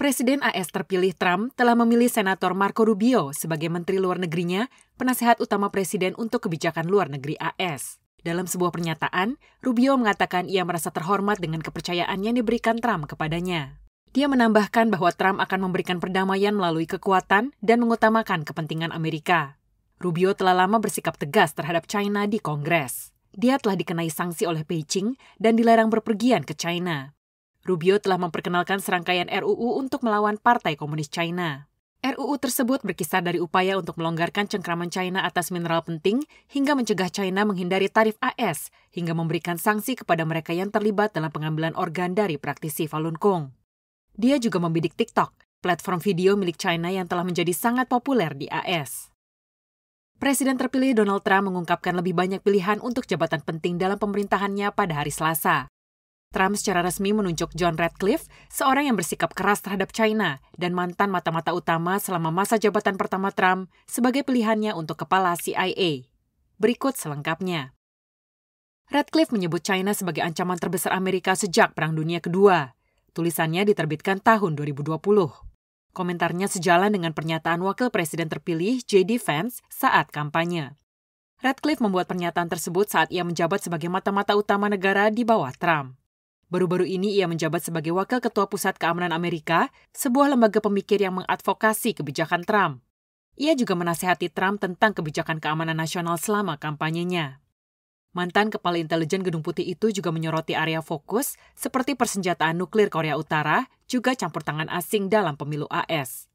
Presiden AS terpilih Trump telah memilih Senator Marco Rubio sebagai Menteri Luar Negerinya, penasehat utama Presiden untuk kebijakan luar negeri AS. Dalam sebuah pernyataan, Rubio mengatakan ia merasa terhormat dengan kepercayaan yang diberikan Trump kepadanya. Dia menambahkan bahwa Trump akan memberikan perdamaian melalui kekuatan dan mengutamakan kepentingan Amerika. Rubio telah lama bersikap tegas terhadap China di Kongres. Dia telah dikenai sanksi oleh Beijing dan dilarang berpergian ke China. Rubio telah memperkenalkan serangkaian RUU untuk melawan Partai Komunis China. RUU tersebut berkisar dari upaya untuk melonggarkan cengkraman China atas mineral penting hingga mencegah China menghindari tarif AS hingga memberikan sanksi kepada mereka yang terlibat dalam pengambilan organ dari praktisi Falun Gong. Dia juga membidik TikTok, platform video milik China yang telah menjadi sangat populer di AS. Presiden terpilih Donald Trump mengungkapkan lebih banyak pilihan untuk jabatan penting dalam pemerintahannya pada hari Selasa. Trump secara resmi menunjuk John Radcliffe, seorang yang bersikap keras terhadap China dan mantan mata-mata utama selama masa jabatan pertama Trump sebagai pilihannya untuk kepala CIA. Berikut selengkapnya. Radcliffe menyebut China sebagai ancaman terbesar Amerika sejak Perang Dunia Kedua. Tulisannya diterbitkan tahun 2020. Komentarnya sejalan dengan pernyataan wakil presiden terpilih J.D. Vance saat kampanye. Radcliffe membuat pernyataan tersebut saat ia menjabat sebagai mata-mata utama negara di bawah Trump. Baru-baru ini ia menjabat sebagai Wakil Ketua Pusat Keamanan Amerika, sebuah lembaga pemikir yang mengadvokasi kebijakan Trump. Ia juga menasehati Trump tentang kebijakan keamanan nasional selama kampanyenya. Mantan Kepala Intelijen Gedung Putih itu juga menyoroti area fokus seperti persenjataan nuklir Korea Utara, juga campur tangan asing dalam pemilu AS.